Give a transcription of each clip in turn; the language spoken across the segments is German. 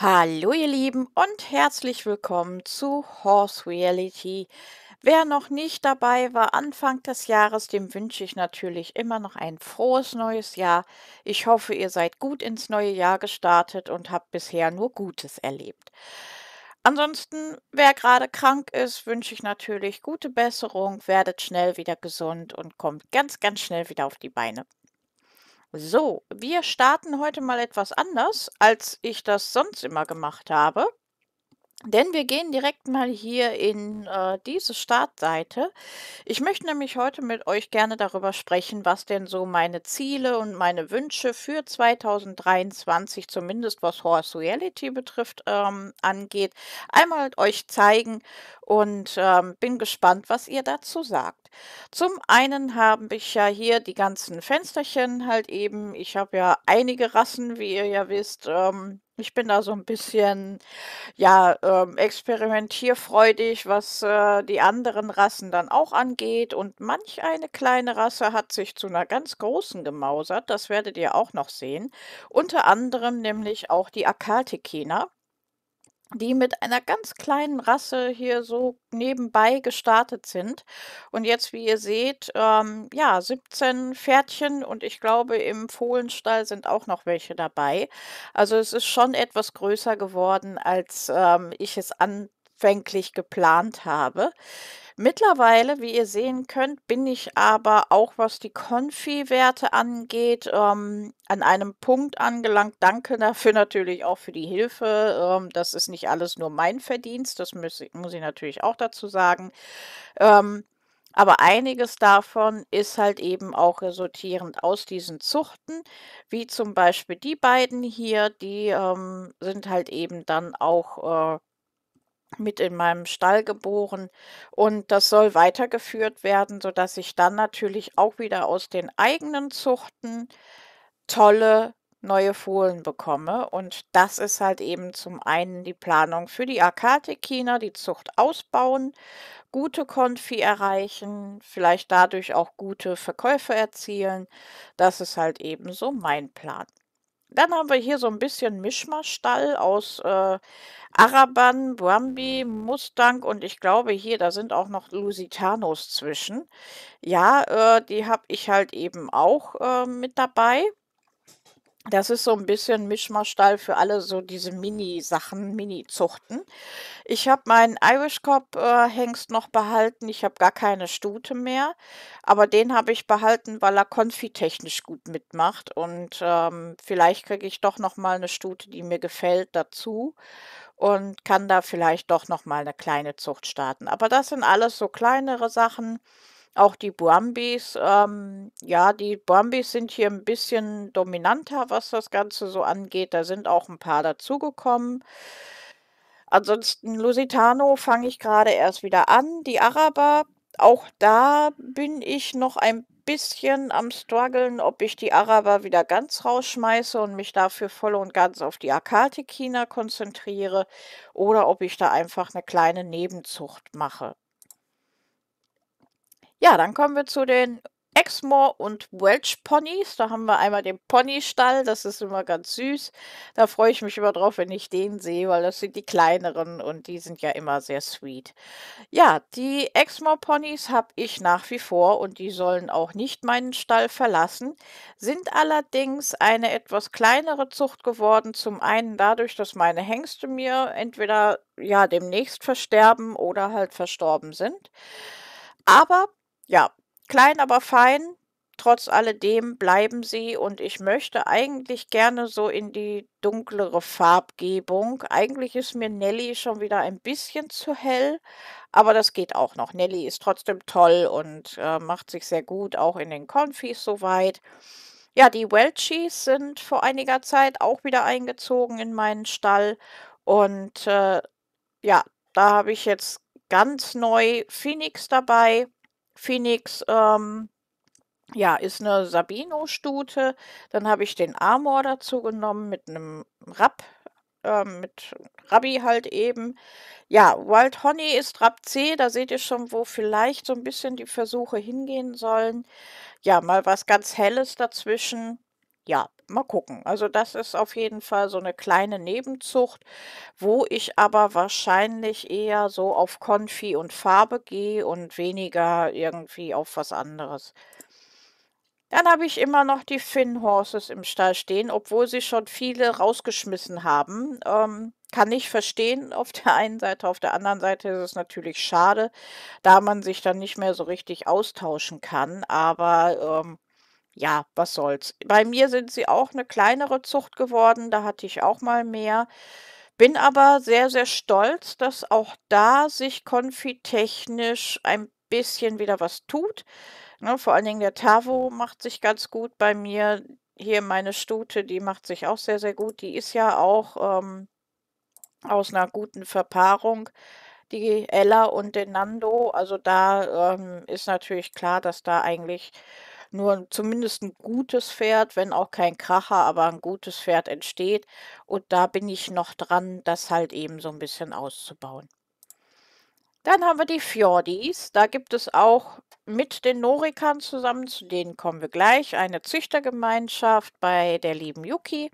Hallo ihr Lieben und herzlich willkommen zu Horse Reality. Wer noch nicht dabei war Anfang des Jahres, dem wünsche ich natürlich immer noch ein frohes neues Jahr. Ich hoffe, ihr seid gut ins neue Jahr gestartet und habt bisher nur Gutes erlebt. Ansonsten, wer gerade krank ist, wünsche ich natürlich gute Besserung, werdet schnell wieder gesund und kommt ganz, ganz schnell wieder auf die Beine. So, wir starten heute mal etwas anders, als ich das sonst immer gemacht habe. Denn wir gehen direkt mal hier in äh, diese Startseite. Ich möchte nämlich heute mit euch gerne darüber sprechen, was denn so meine Ziele und meine Wünsche für 2023, zumindest was Horse Reality betrifft, ähm, angeht. Einmal euch zeigen und ähm, bin gespannt, was ihr dazu sagt. Zum einen habe ich ja hier die ganzen Fensterchen halt eben. Ich habe ja einige Rassen, wie ihr ja wisst. Ähm, ich bin da so ein bisschen, ja, ähm, experimentierfreudig, was äh, die anderen Rassen dann auch angeht. Und manch eine kleine Rasse hat sich zu einer ganz großen gemausert. Das werdet ihr auch noch sehen. Unter anderem nämlich auch die Akatikina die mit einer ganz kleinen Rasse hier so nebenbei gestartet sind. Und jetzt, wie ihr seht, ähm, ja, 17 Pferdchen und ich glaube, im Fohlenstall sind auch noch welche dabei. Also es ist schon etwas größer geworden, als ähm, ich es an anfänglich geplant habe. Mittlerweile, wie ihr sehen könnt, bin ich aber auch, was die Konfi-Werte angeht, ähm, an einem Punkt angelangt. Danke dafür natürlich auch für die Hilfe. Ähm, das ist nicht alles nur mein Verdienst, das muss, muss ich natürlich auch dazu sagen. Ähm, aber einiges davon ist halt eben auch resultierend aus diesen Zuchten, wie zum Beispiel die beiden hier, die ähm, sind halt eben dann auch äh, mit in meinem Stall geboren und das soll weitergeführt werden, sodass ich dann natürlich auch wieder aus den eigenen Zuchten tolle neue Fohlen bekomme. Und das ist halt eben zum einen die Planung für die Akatekina, die Zucht ausbauen, gute Konfi erreichen, vielleicht dadurch auch gute Verkäufe erzielen. Das ist halt eben so mein Plan. Dann haben wir hier so ein bisschen Mischmaschstall aus äh, Araban, Bambi, Mustang und ich glaube hier, da sind auch noch Lusitanos zwischen. Ja, äh, die habe ich halt eben auch äh, mit dabei. Das ist so ein bisschen Mischmaschstall für alle so diese Mini-Sachen, Mini-Zuchten. Ich habe meinen Irish Cobb äh, Hengst noch behalten. Ich habe gar keine Stute mehr, aber den habe ich behalten, weil er konfitechnisch gut mitmacht und ähm, vielleicht kriege ich doch noch mal eine Stute, die mir gefällt, dazu und kann da vielleicht doch noch mal eine kleine Zucht starten. Aber das sind alles so kleinere Sachen. Auch die Buambis, ähm, ja, die Buambis sind hier ein bisschen dominanter, was das Ganze so angeht. Da sind auch ein paar dazugekommen. Ansonsten Lusitano fange ich gerade erst wieder an. Die Araber, auch da bin ich noch ein bisschen am struggeln, ob ich die Araber wieder ganz rausschmeiße und mich dafür voll und ganz auf die Akati-China konzentriere oder ob ich da einfach eine kleine Nebenzucht mache. Ja, dann kommen wir zu den Exmoor und Welch Ponys. Da haben wir einmal den Ponystall, das ist immer ganz süß. Da freue ich mich immer drauf, wenn ich den sehe, weil das sind die kleineren und die sind ja immer sehr sweet. Ja, die Exmoor Ponys habe ich nach wie vor und die sollen auch nicht meinen Stall verlassen, sind allerdings eine etwas kleinere Zucht geworden. Zum einen dadurch, dass meine Hengste mir entweder ja demnächst versterben oder halt verstorben sind. Aber ja, klein, aber fein. Trotz alledem bleiben sie und ich möchte eigentlich gerne so in die dunklere Farbgebung. Eigentlich ist mir Nelly schon wieder ein bisschen zu hell, aber das geht auch noch. Nelly ist trotzdem toll und äh, macht sich sehr gut, auch in den Konfis soweit. Ja, die Welchies sind vor einiger Zeit auch wieder eingezogen in meinen Stall und äh, ja, da habe ich jetzt ganz neu Phoenix dabei Phoenix, ähm, ja, ist eine Sabino-Stute. Dann habe ich den Amor dazu genommen mit einem Rab, äh, mit Rabbi halt eben. Ja, Wild Honey ist Rab C. Da seht ihr schon, wo vielleicht so ein bisschen die Versuche hingehen sollen. Ja, mal was ganz Helles dazwischen. Ja, mal gucken. Also das ist auf jeden Fall so eine kleine Nebenzucht, wo ich aber wahrscheinlich eher so auf Konfi und Farbe gehe und weniger irgendwie auf was anderes. Dann habe ich immer noch die Finn Horses im Stall stehen, obwohl sie schon viele rausgeschmissen haben. Ähm, kann ich verstehen auf der einen Seite, auf der anderen Seite ist es natürlich schade, da man sich dann nicht mehr so richtig austauschen kann. Aber ähm, ja, was soll's. Bei mir sind sie auch eine kleinere Zucht geworden, da hatte ich auch mal mehr. Bin aber sehr, sehr stolz, dass auch da sich konfitechnisch ein bisschen wieder was tut, ne? Vor allen Dingen der Tavo macht sich ganz gut bei mir. Hier meine Stute, die macht sich auch sehr, sehr gut. Die ist ja auch, ähm, aus einer guten Verpaarung, die Ella und den Nando. Also, da, ähm, ist natürlich klar, dass da eigentlich nur zumindest ein gutes Pferd, wenn auch kein Kracher, aber ein gutes Pferd entsteht. Und da bin ich noch dran, das halt eben so ein bisschen auszubauen. Dann haben wir die Fjordis. Da gibt es auch mit den Norikern zusammen, zu denen kommen wir gleich, eine Züchtergemeinschaft bei der lieben Yuki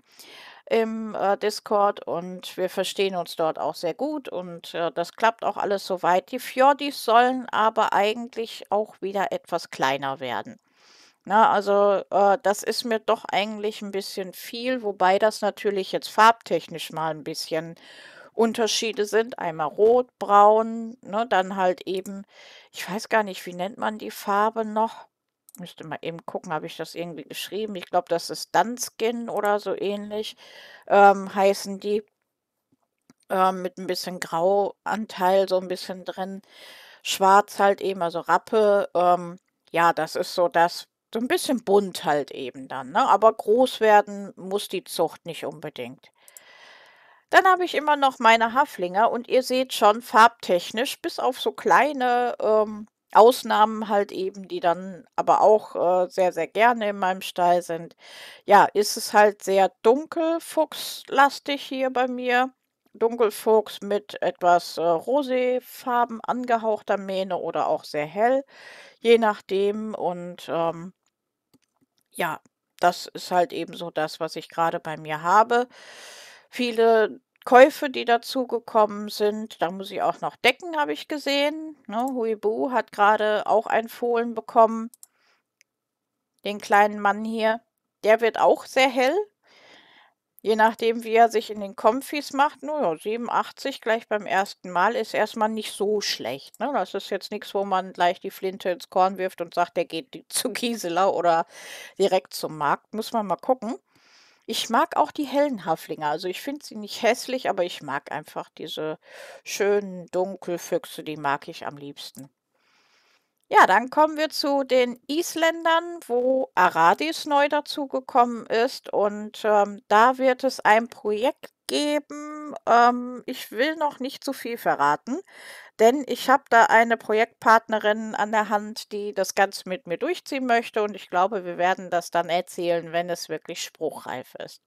im äh, Discord und wir verstehen uns dort auch sehr gut und äh, das klappt auch alles soweit. Die Fjordis sollen aber eigentlich auch wieder etwas kleiner werden. Na, ne, also äh, das ist mir doch eigentlich ein bisschen viel, wobei das natürlich jetzt farbtechnisch mal ein bisschen Unterschiede sind. Einmal rot, braun, ne, dann halt eben, ich weiß gar nicht, wie nennt man die Farbe noch? Müsste mal eben gucken, habe ich das irgendwie geschrieben. Ich glaube, das ist Dunskin oder so ähnlich ähm, heißen die. Äh, mit ein bisschen Grauanteil so ein bisschen drin. Schwarz halt eben, also Rappe. Ähm, ja, das ist so das, ein bisschen bunt halt eben dann, ne? aber groß werden muss die Zucht nicht unbedingt. Dann habe ich immer noch meine Haflinger und ihr seht schon farbtechnisch, bis auf so kleine ähm, Ausnahmen halt eben, die dann aber auch äh, sehr, sehr gerne in meinem Stall sind. Ja, ist es halt sehr dunkelfuchslastig hier bei mir. Dunkelfuchs mit etwas äh, roséfarben angehauchter Mähne oder auch sehr hell, je nachdem. Und ähm, ja, das ist halt eben so das, was ich gerade bei mir habe. Viele Käufe, die dazugekommen sind, da muss ich auch noch decken, habe ich gesehen. Ne, Huibu hat gerade auch ein Fohlen bekommen. Den kleinen Mann hier. Der wird auch sehr hell je nachdem, wie er sich in den Komfis macht, naja, 87 gleich beim ersten Mal ist erstmal nicht so schlecht. Ne? Das ist jetzt nichts, wo man gleich die Flinte ins Korn wirft und sagt, der geht zu Gisela oder direkt zum Markt. Muss man mal gucken. Ich mag auch die hellen Haflinger. Also ich finde sie nicht hässlich, aber ich mag einfach diese schönen Dunkelfüchse, die mag ich am liebsten. Ja, dann kommen wir zu den Isländern, wo Aradis neu dazugekommen ist. Und ähm, da wird es ein Projekt geben. Ähm, ich will noch nicht zu viel verraten, denn ich habe da eine Projektpartnerin an der Hand, die das Ganze mit mir durchziehen möchte. Und ich glaube, wir werden das dann erzählen, wenn es wirklich spruchreif ist.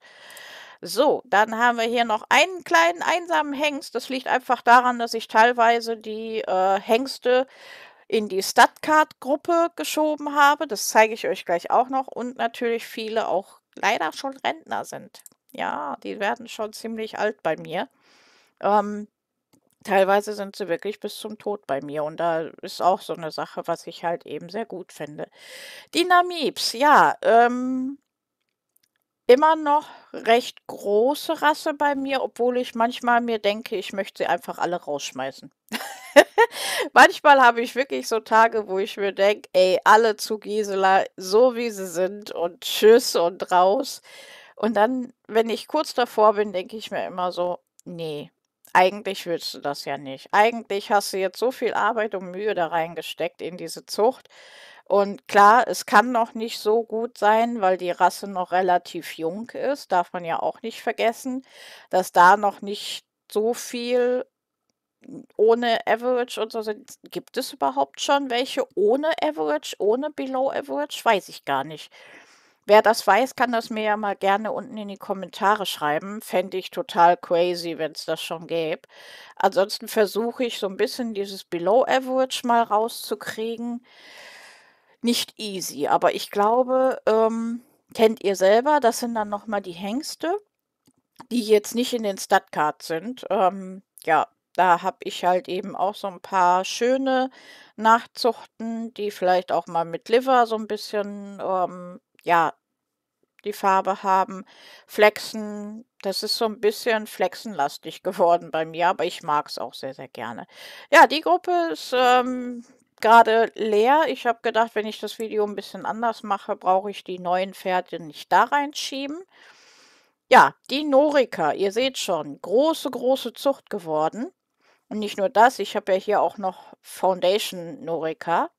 So, dann haben wir hier noch einen kleinen einsamen Hengst. Das liegt einfach daran, dass ich teilweise die äh, Hengste in die stuttgart gruppe geschoben habe. Das zeige ich euch gleich auch noch. Und natürlich viele auch leider schon Rentner sind. Ja, die werden schon ziemlich alt bei mir. Ähm, teilweise sind sie wirklich bis zum Tod bei mir. Und da ist auch so eine Sache, was ich halt eben sehr gut finde. Die Namibs, ja, ähm, immer noch recht große Rasse bei mir, obwohl ich manchmal mir denke, ich möchte sie einfach alle rausschmeißen. manchmal habe ich wirklich so Tage, wo ich mir denke, ey, alle zu Gisela, so wie sie sind und tschüss und raus. Und dann, wenn ich kurz davor bin, denke ich mir immer so, nee, eigentlich willst du das ja nicht. Eigentlich hast du jetzt so viel Arbeit und Mühe da reingesteckt in diese Zucht. Und klar, es kann noch nicht so gut sein, weil die Rasse noch relativ jung ist, darf man ja auch nicht vergessen, dass da noch nicht so viel ohne Average und so sind. Gibt es überhaupt schon welche ohne Average, ohne Below Average? Weiß ich gar nicht. Wer das weiß, kann das mir ja mal gerne unten in die Kommentare schreiben. Fände ich total crazy, wenn es das schon gäbe. Ansonsten versuche ich so ein bisschen dieses Below Average mal rauszukriegen. Nicht easy, aber ich glaube, ähm, kennt ihr selber, das sind dann nochmal die Hengste, die jetzt nicht in den Stat-Cards sind. Ähm, ja, da habe ich halt eben auch so ein paar schöne Nachzuchten, die vielleicht auch mal mit Liver so ein bisschen, ähm, ja, die Farbe haben. Flexen, das ist so ein bisschen flexenlastig geworden bei mir, aber ich mag es auch sehr, sehr gerne. Ja, die Gruppe ist, ähm, grade leer. Ich habe gedacht, wenn ich das Video ein bisschen anders mache, brauche ich die neuen Pferde nicht da reinschieben. Ja, die Norika, ihr seht schon, große, große Zucht geworden. Und nicht nur das, ich habe ja hier auch noch Foundation Norika.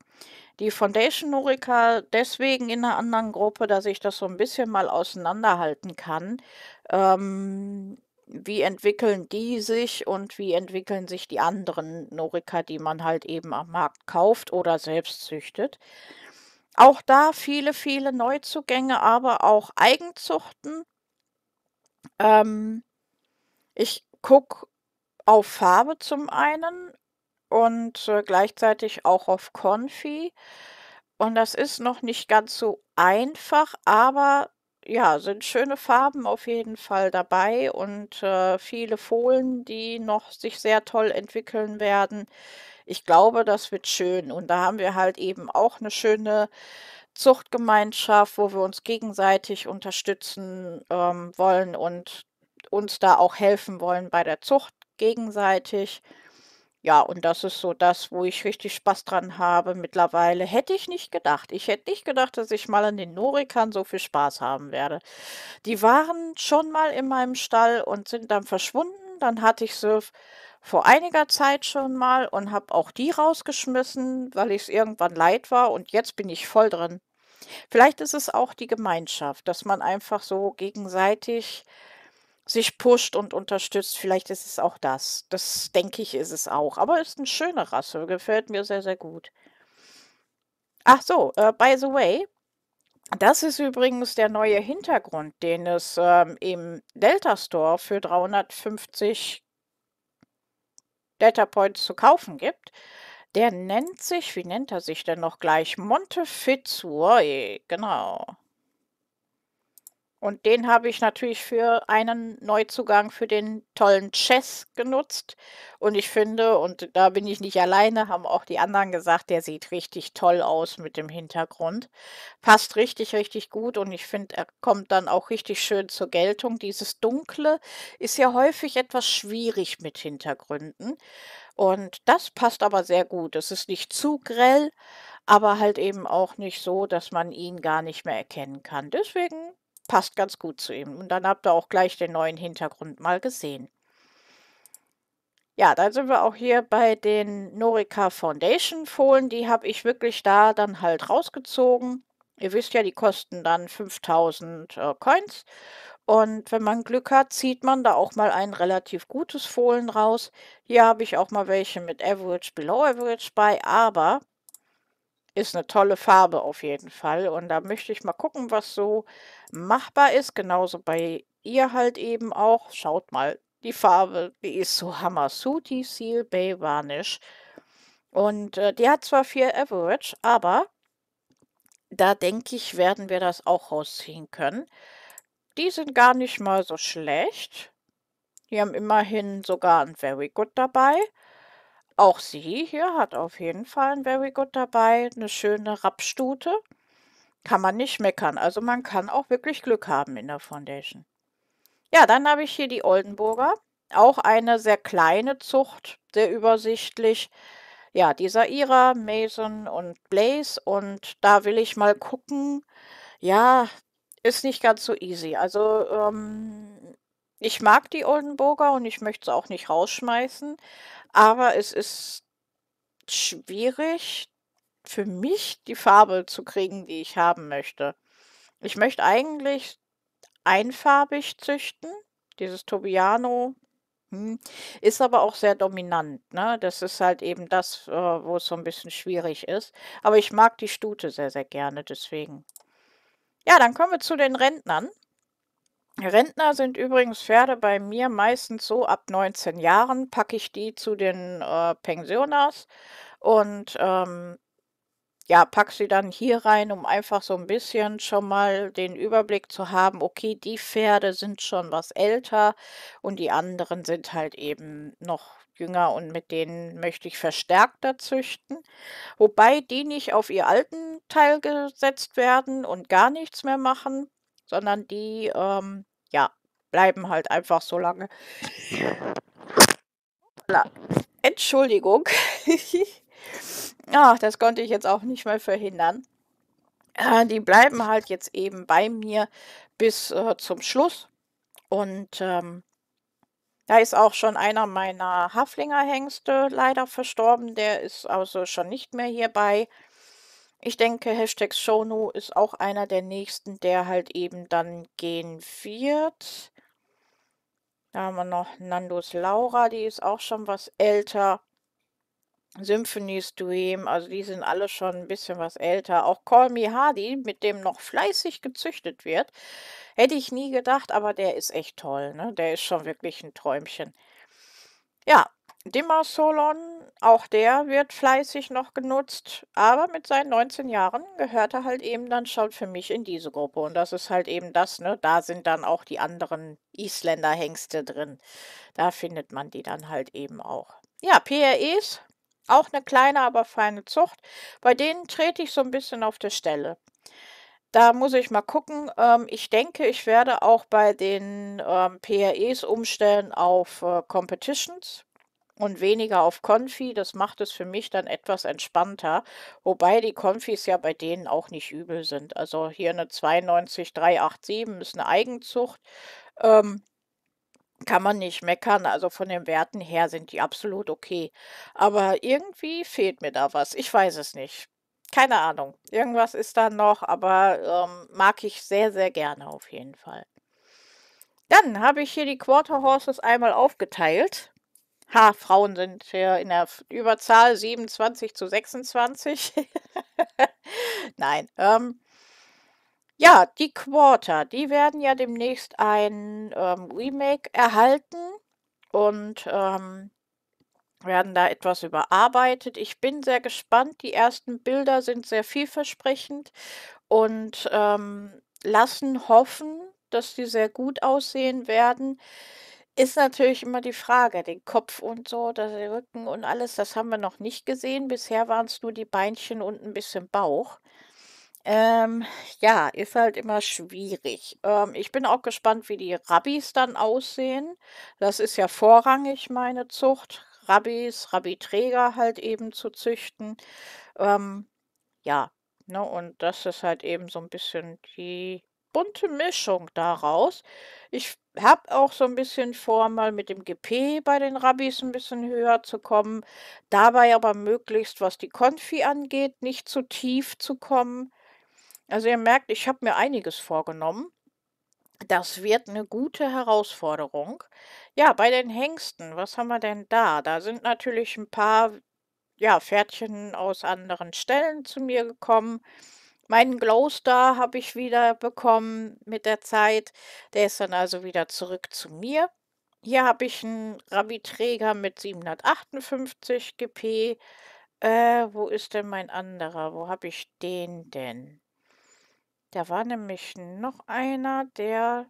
Die Foundation Norika deswegen in einer anderen Gruppe, dass ich das so ein bisschen mal auseinanderhalten kann. Ähm, wie entwickeln die sich und wie entwickeln sich die anderen Norika, die man halt eben am Markt kauft oder selbst züchtet. Auch da viele, viele Neuzugänge, aber auch Eigenzuchten. Ähm, ich gucke auf Farbe zum einen und, äh, gleichzeitig auch auf Konfi. Und das ist noch nicht ganz so einfach, aber ja, sind schöne Farben auf jeden Fall dabei und, äh, viele Fohlen, die noch sich sehr toll entwickeln werden. Ich glaube, das wird schön und da haben wir halt eben auch eine schöne Zuchtgemeinschaft, wo wir uns gegenseitig unterstützen, ähm, wollen und uns da auch helfen wollen bei der Zucht gegenseitig. Ja, und das ist so das, wo ich richtig Spaß dran habe mittlerweile. Hätte ich nicht gedacht. Ich hätte nicht gedacht, dass ich mal an den Norikern so viel Spaß haben werde. Die waren schon mal in meinem Stall und sind dann verschwunden. Dann hatte ich sie vor einiger Zeit schon mal und habe auch die rausgeschmissen, weil ich es irgendwann leid war und jetzt bin ich voll drin. Vielleicht ist es auch die Gemeinschaft, dass man einfach so gegenseitig sich pusht und unterstützt. Vielleicht ist es auch das. Das denke ich, ist es auch. Aber ist eine schöne Rasse. Gefällt mir sehr, sehr gut. Ach so, äh, by the way, das ist übrigens der neue Hintergrund, den es ähm, im Delta Store für 350 Delta Points zu kaufen gibt. Der nennt sich, wie nennt er sich denn noch gleich? Montefizur, genau. Und den habe ich natürlich für einen Neuzugang für den tollen Chess genutzt. Und ich finde, und da bin ich nicht alleine, haben auch die anderen gesagt, der sieht richtig toll aus mit dem Hintergrund. Passt richtig, richtig gut. Und ich finde, er kommt dann auch richtig schön zur Geltung. Dieses Dunkle ist ja häufig etwas schwierig mit Hintergründen. Und das passt aber sehr gut. Es ist nicht zu grell, aber halt eben auch nicht so, dass man ihn gar nicht mehr erkennen kann. Deswegen passt ganz gut zu ihm. Und dann habt ihr auch gleich den neuen Hintergrund mal gesehen. Ja, dann sind wir auch hier bei den Norica Foundation Fohlen. Die habe ich wirklich da dann halt rausgezogen. Ihr wisst ja, die kosten dann 5000 äh, Coins. Und wenn man Glück hat, zieht man da auch mal ein relativ gutes Fohlen raus. Hier habe ich auch mal welche mit Average, Below Average bei. Aber ist eine tolle Farbe auf jeden Fall. Und da möchte ich mal gucken, was so machbar ist. Genauso bei ihr halt eben auch. Schaut mal, die Farbe, die ist so Hammer. Sooty Seal Bay Varnish. Und äh, die hat zwar 4 Average, aber da denke ich, werden wir das auch rausziehen können. Die sind gar nicht mal so schlecht. Die haben immerhin sogar ein Very Good dabei. Auch sie hier hat auf jeden Fall ein Very Good dabei. Eine schöne Rapsstute. Kann man nicht meckern. Also man kann auch wirklich Glück haben in der Foundation. Ja, dann habe ich hier die Oldenburger. Auch eine sehr kleine Zucht, sehr übersichtlich. Ja, dieser Ira, Mason und Blaze. Und da will ich mal gucken. Ja, ist nicht ganz so easy. Also ähm, ich mag die Oldenburger und ich möchte sie auch nicht rausschmeißen. Aber es ist schwierig für mich, die Farbe zu kriegen, die ich haben möchte. Ich möchte eigentlich einfarbig züchten. Dieses Tobiano hm, ist aber auch sehr dominant. Ne? Das ist halt eben das, äh, wo es so ein bisschen schwierig ist. Aber ich mag die Stute sehr, sehr gerne, deswegen. Ja, dann kommen wir zu den Rentnern. Rentner sind übrigens Pferde bei mir meistens so ab 19 Jahren, packe ich die zu den äh, Pensioners und ähm, ja, packe sie dann hier rein, um einfach so ein bisschen schon mal den Überblick zu haben, okay, die Pferde sind schon was älter und die anderen sind halt eben noch jünger und mit denen möchte ich verstärkter züchten. Wobei die nicht auf ihr alten Teil gesetzt werden und gar nichts mehr machen, sondern die ähm, ja, bleiben halt einfach so lange. Entschuldigung. Ach, ah, das konnte ich jetzt auch nicht mehr verhindern. Äh, die bleiben halt jetzt eben bei mir bis äh, zum Schluss. Und ähm, da ist auch schon einer meiner Haflingerhengste leider verstorben. Der ist also schon nicht mehr hierbei. Ich denke, Hashtag Shono ist auch einer der nächsten, der halt eben dann gehen wird. Da haben wir noch Nandos Laura, die ist auch schon was älter. Symphony's Dream, also die sind alle schon ein bisschen was älter. Auch Call Me Hardy, mit dem noch fleißig gezüchtet wird, hätte ich nie gedacht, aber der ist echt toll. Ne? Der ist schon wirklich ein Träumchen. Ja, Dimasolon, auch der wird fleißig noch genutzt, aber mit seinen 19 Jahren gehört er halt eben dann schon für mich in diese Gruppe. Und das ist halt eben das, ne? Da sind dann auch die anderen Isländer-Hengste drin. Da findet man die dann halt eben auch. Ja, PREs, auch eine kleine, aber feine Zucht. Bei denen trete ich so ein bisschen auf der Stelle. Da muss ich mal gucken. Ähm, ich denke, ich werde auch bei den ähm, PREs umstellen auf äh, Competitions, und weniger auf Konfi. Das macht es für mich dann etwas entspannter. Wobei die Konfis ja bei denen auch nicht übel sind. Also hier eine 92387 ist eine Eigenzucht. Ähm, kann man nicht meckern. Also von den Werten her sind die absolut okay. Aber irgendwie fehlt mir da was. Ich weiß es nicht. Keine Ahnung. Irgendwas ist da noch, aber ähm, mag ich sehr, sehr gerne auf jeden Fall. Dann habe ich hier die Quarter Horses einmal aufgeteilt. Ha, Frauen sind hier in der Überzahl 27 zu 26. Nein. Ähm, ja, die Quarter, die werden ja demnächst ein ähm, Remake erhalten und ähm, werden da etwas überarbeitet. Ich bin sehr gespannt. Die ersten Bilder sind sehr vielversprechend und ähm, lassen hoffen, dass sie sehr gut aussehen werden. Ist natürlich immer die Frage, den Kopf und so, das- den Rücken und alles, das haben wir noch nicht gesehen. Bisher waren es nur die Beinchen und ein bisschen Bauch. Ähm, ja, ist halt immer schwierig. Ähm, ich bin auch gespannt, wie die Rabbis dann aussehen. Das ist ja vorrangig meine Zucht, Rabbis, Rabbiträger halt eben zu züchten. Ähm, ja, ne, und das ist halt eben so ein bisschen die bunte Mischung daraus. Ich habe auch so ein bisschen vor, mal mit dem GP bei den Rabbis ein bisschen höher zu kommen, dabei aber möglichst, was die Konfi angeht, nicht zu tief zu kommen. Also ihr merkt, ich habe mir einiges vorgenommen. Das wird eine gute Herausforderung. Ja, bei den Hengsten, was haben wir denn da? Da sind natürlich ein paar ja, Pferdchen aus anderen Stellen zu mir gekommen. Meinen Glowstar habe ich wieder bekommen mit der Zeit. Der ist dann also wieder zurück zu mir. Hier habe ich einen Rabbiträger mit 758 GP. Äh, wo ist denn mein anderer? Wo habe ich den denn? Da war nämlich noch einer, der...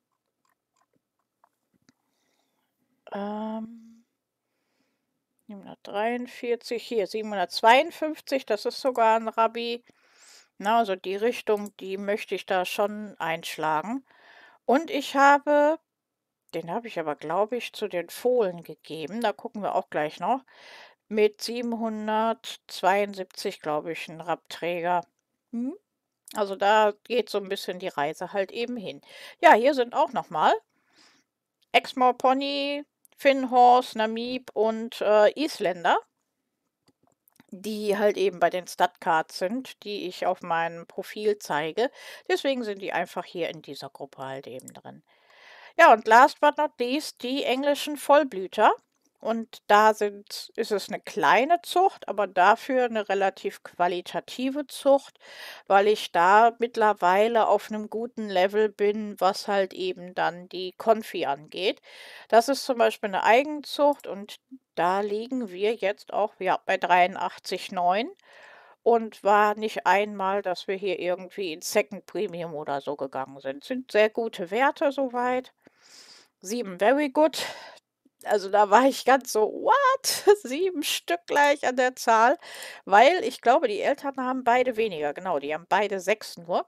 Ähm, 743, hier 752, das ist sogar ein Rabbi. Na, ne, also die Richtung, die möchte ich da schon einschlagen. Und ich habe, den habe ich aber, glaube ich, zu den Fohlen gegeben. Da gucken wir auch gleich noch. Mit 772, glaube ich, ein Rappträger. Hm? Also da geht so ein bisschen die Reise halt eben hin. Ja, hier sind auch nochmal Exmoor Pony, Finnhorst, Namib und äh, Isländer die halt eben bei den Stadtcards sind, die ich auf meinem Profil zeige. Deswegen sind die einfach hier in dieser Gruppe halt eben drin. Ja, und last but not least die englischen Vollblüter. Und da sind, ist es eine kleine Zucht, aber dafür eine relativ qualitative Zucht, weil ich da mittlerweile auf einem guten Level bin, was halt eben dann die Konfi angeht. Das ist zum Beispiel eine Eigenzucht und da liegen wir jetzt auch ja, bei 83,9 und war nicht einmal, dass wir hier irgendwie in Second Premium oder so gegangen sind. Sind sehr gute Werte soweit. Sieben, Very Good, also da war ich ganz so, what? Sieben Stück gleich an der Zahl, weil ich glaube, die Eltern haben beide weniger, genau, die haben beide sechs nur.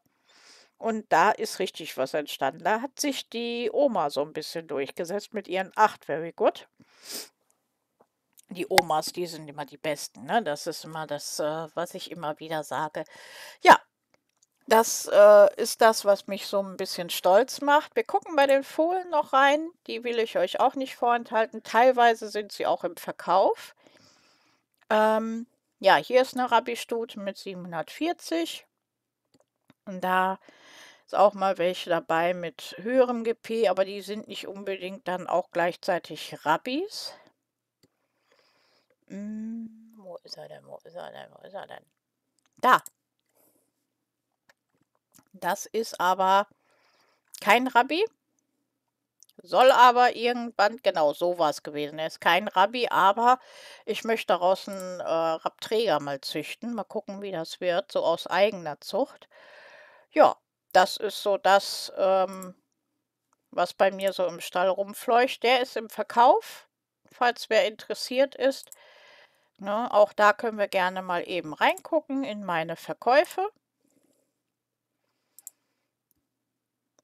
Und da ist richtig was entstanden. Da hat sich die Oma so ein bisschen durchgesetzt mit ihren acht, very good. Die Omas, die sind immer die Besten. Ne? Das ist immer das, äh, was ich immer wieder sage. Ja, das äh, ist das, was mich so ein bisschen stolz macht. Wir gucken bei den Fohlen noch rein. Die will ich euch auch nicht vorenthalten. Teilweise sind sie auch im Verkauf. Ähm, ja, hier ist eine Rabbi-Stute mit 740. Und da ist auch mal welche dabei mit höherem GP, aber die sind nicht unbedingt dann auch gleichzeitig Rabbis. Hm, wo ist er denn? Wo ist er denn? Wo ist er denn? Da, das ist aber kein Rabbi. Soll aber irgendwann, genau, so war es gewesen. Er ist kein Rabbi, aber ich möchte daraus einen äh, Rabträger mal züchten. Mal gucken, wie das wird, so aus eigener Zucht. Ja, das ist so das, ähm, was bei mir so im Stall rumfleucht. Der ist im Verkauf, falls wer interessiert ist. Ne, auch da können wir gerne mal eben reingucken in meine Verkäufe.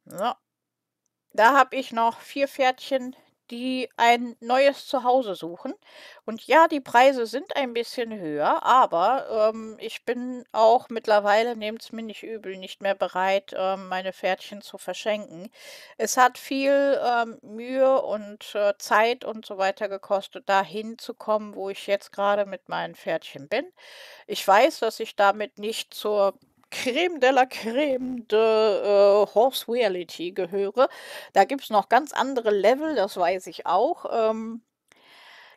So. Da habe ich noch vier Pferdchen, die ein neues Zuhause suchen. Und ja, die Preise sind ein bisschen höher, aber ähm, ich bin auch mittlerweile, nehmt es mir nicht übel, nicht mehr bereit, ähm, meine Pferdchen zu verschenken. Es hat viel ähm, Mühe und äh, Zeit und so weiter gekostet, dahin zu kommen, wo ich jetzt gerade mit meinen Pferdchen bin. Ich weiß, dass ich damit nicht zur Creme de la Creme de äh, Horse Reality gehöre. Da gibt es noch ganz andere Level, das weiß ich auch. Ähm,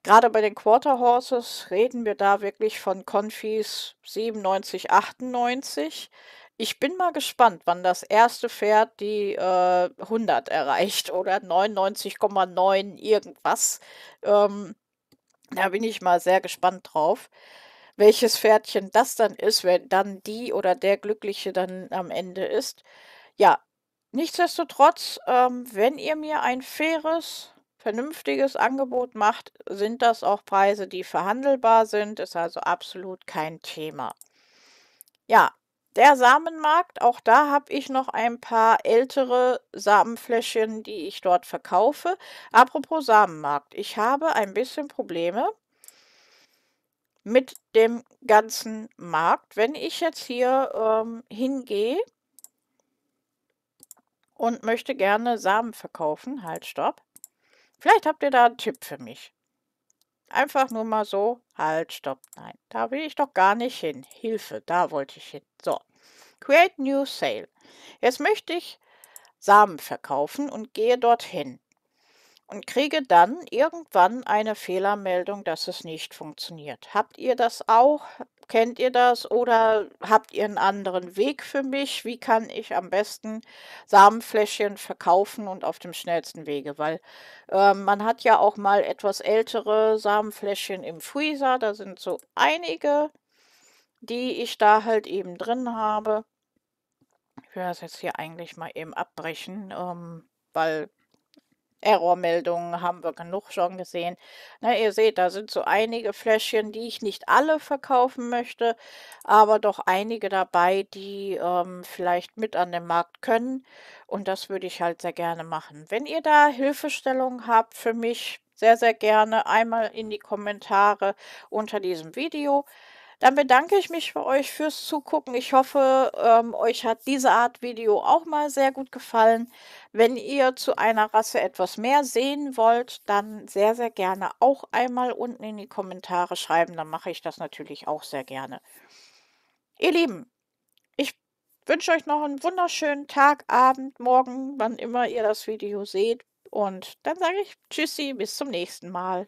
Gerade bei den Quarter Horses reden wir da wirklich von Confis 97, 98. Ich bin mal gespannt, wann das erste Pferd die äh, 100 erreicht oder 99,9 irgendwas. Ähm, da bin ich mal sehr gespannt drauf welches Pferdchen das dann ist, wenn dann die oder der Glückliche dann am Ende ist. Ja, nichtsdestotrotz, ähm, wenn ihr mir ein faires, vernünftiges Angebot macht, sind das auch Preise, die verhandelbar sind, ist also absolut kein Thema. Ja, der Samenmarkt, auch da habe ich noch ein paar ältere Samenfläschchen, die ich dort verkaufe. Apropos Samenmarkt, ich habe ein bisschen Probleme mit dem ganzen Markt. Wenn ich jetzt hier ähm, hingehe und möchte gerne Samen verkaufen, halt, stopp. Vielleicht habt ihr da einen Tipp für mich. Einfach nur mal so, halt, stopp, nein. Da will ich doch gar nicht hin. Hilfe, da wollte ich hin. So, Create New Sale. Jetzt möchte ich Samen verkaufen und gehe dorthin und kriege dann irgendwann eine Fehlermeldung, dass es nicht funktioniert. Habt ihr das auch? Kennt ihr das oder habt ihr einen anderen Weg für mich? Wie kann ich am besten Samenfläschchen verkaufen und auf dem schnellsten Wege? Weil äh, man hat ja auch mal etwas ältere Samenfläschchen im Freezer, da sind so einige, die ich da halt eben drin habe. Ich will das jetzt hier eigentlich mal eben abbrechen, ähm, weil Errormeldungen haben wir genug schon gesehen. Na, ihr seht, da sind so einige Fläschchen, die ich nicht alle verkaufen möchte, aber doch einige dabei, die ähm, vielleicht mit an den Markt können. Und das würde ich halt sehr gerne machen. Wenn ihr da Hilfestellung habt für mich, sehr, sehr gerne einmal in die Kommentare unter diesem Video. Dann bedanke ich mich bei euch fürs Zugucken. Ich hoffe, ähm, euch hat diese Art Video auch mal sehr gut gefallen. Wenn ihr zu einer Rasse etwas mehr sehen wollt, dann sehr, sehr gerne auch einmal unten in die Kommentare schreiben. Dann mache ich das natürlich auch sehr gerne. Ihr Lieben, ich wünsche euch noch einen wunderschönen Tag, Abend, Morgen, wann immer ihr das Video seht. Und dann sage ich Tschüssi, bis zum nächsten Mal.